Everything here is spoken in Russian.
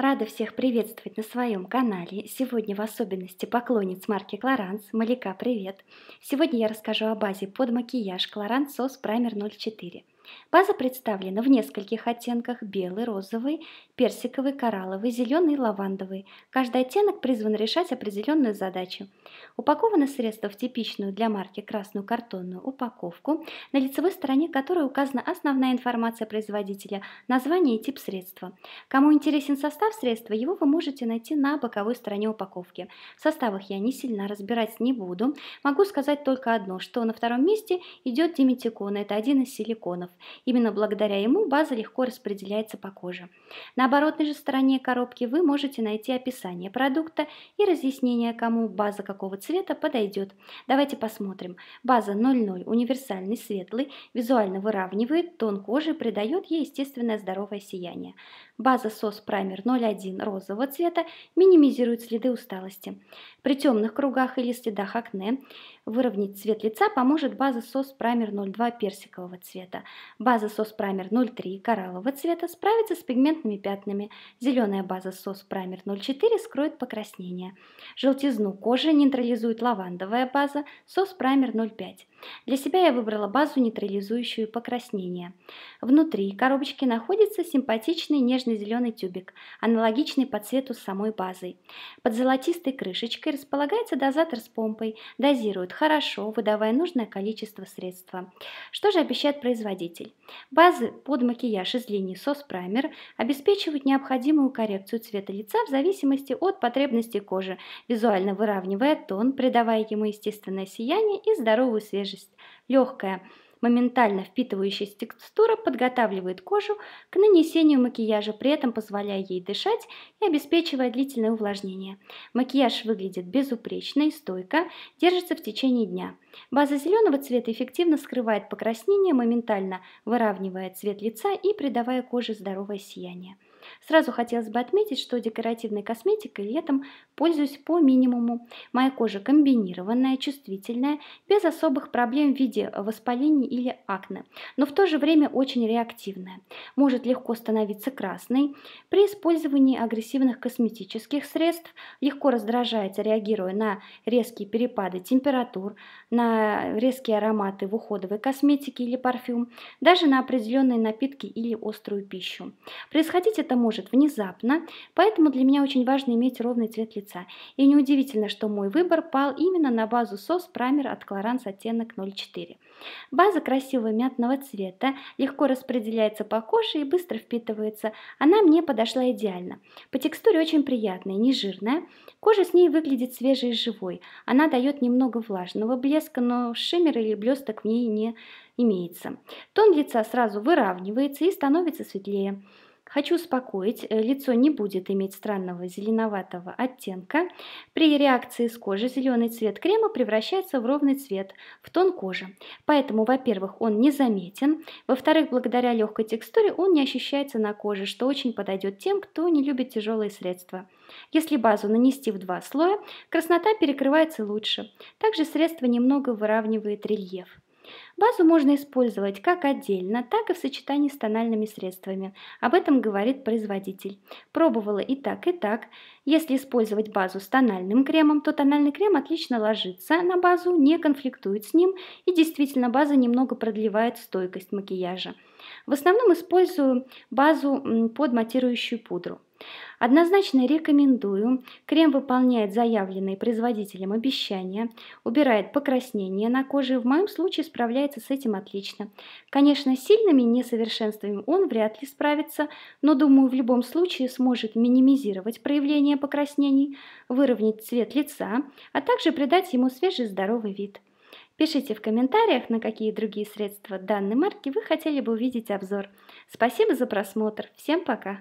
Рада всех приветствовать на своем канале. Сегодня в особенности поклонниц марки Clarins Малика привет! Сегодня я расскажу о базе под макияж Клоранс Сос Праймер 04. База представлена в нескольких оттенках – белый, розовый, персиковый, коралловый, зеленый лавандовый. Каждый оттенок призван решать определенную задачу. Упаковано средство в типичную для марки красную картонную упаковку, на лицевой стороне которой указана основная информация производителя, название и тип средства. Кому интересен состав средства, его вы можете найти на боковой стороне упаковки. В составах я не сильно разбирать не буду. Могу сказать только одно, что на втором месте идет диметикон, это один из силиконов. Именно благодаря ему база легко распределяется по коже. На оборотной же стороне коробки вы можете найти описание продукта и разъяснение, кому база какого цвета подойдет. Давайте посмотрим. База 00, универсальный, светлый, визуально выравнивает тон кожи, придает ей естественное здоровое сияние. База SOS Primer 01 розового цвета минимизирует следы усталости. При темных кругах или следах акне выровнять цвет лица поможет база SOS Primer 02 персикового цвета. База SOS Primer 03 кораллового цвета справится с пигментными пятнами пятнами. Зеленая база SOS Primer 04 скроет покраснение. Желтизну кожи нейтрализует лавандовая база SOS Primer 05. Для себя я выбрала базу, нейтрализующую покраснение. Внутри коробочки находится симпатичный нежно-зеленый тюбик, аналогичный по цвету с самой базой. Под золотистой крышечкой располагается дозатор с помпой, дозирует хорошо, выдавая нужное количество средства. Что же обещает производитель? Базы под макияж из линии SOS Primer обеспечивают необходимую коррекцию цвета лица в зависимости от потребностей кожи, визуально выравнивая тон, придавая ему естественное сияние и здоровую свежесть свежесть. Легкая, моментально впитывающаяся текстура подготавливает кожу к нанесению макияжа, при этом позволяя ей дышать и обеспечивая длительное увлажнение. Макияж выглядит безупречно и стойко, держится в течение дня. База зеленого цвета эффективно скрывает покраснение, моментально выравнивая цвет лица и придавая коже здоровое сияние. Сразу хотелось бы отметить, что декоративной косметикой летом пользуюсь по минимуму. Моя кожа комбинированная, чувствительная, без особых проблем в виде воспалений или акне, но в то же время очень реактивная. Может легко становиться красной. При использовании агрессивных косметических средств легко раздражается, реагируя на резкие перепады температур, на резкие ароматы в уходовой косметике или парфюм, даже на определенные напитки или острую пищу. Происходить это может внезапно, поэтому для меня очень важно иметь ровный цвет лица. И неудивительно, что мой выбор пал именно на базу SOS Primer от Clarins оттенок 04. База красивого мятного цвета, легко распределяется по коже и быстро впитывается. Она мне подошла идеально. По текстуре очень приятная, не жирная. Кожа с ней выглядит свежей и живой. Она дает немного влажного блеска, но шиммер или блесток в ней не имеется. Тон лица сразу выравнивается и становится светлее. Хочу успокоить, э, лицо не будет иметь странного зеленоватого оттенка. При реакции с кожей зеленый цвет крема превращается в ровный цвет, в тон кожи. Поэтому, во-первых, он не заметен. Во-вторых, благодаря легкой текстуре он не ощущается на коже, что очень подойдет тем, кто не любит тяжелые средства. Если базу нанести в два слоя, краснота перекрывается лучше. Также средство немного выравнивает рельеф. Базу можно использовать как отдельно, так и в сочетании с тональными средствами. Об этом говорит производитель. Пробовала и так, и так. Если использовать базу с тональным кремом, то тональный крем отлично ложится на базу, не конфликтует с ним и действительно база немного продлевает стойкость макияжа. В основном использую базу под матирующую пудру. Однозначно рекомендую. Крем выполняет заявленные производителем обещания, убирает покраснение на коже, в моем случае справляется с этим отлично. Конечно, сильными несовершенствами он вряд ли справится, но думаю, в любом случае сможет минимизировать проявление покраснений, выровнять цвет лица, а также придать ему свежий здоровый вид. Пишите в комментариях, на какие другие средства данной марки вы хотели бы увидеть обзор. Спасибо за просмотр. Всем пока!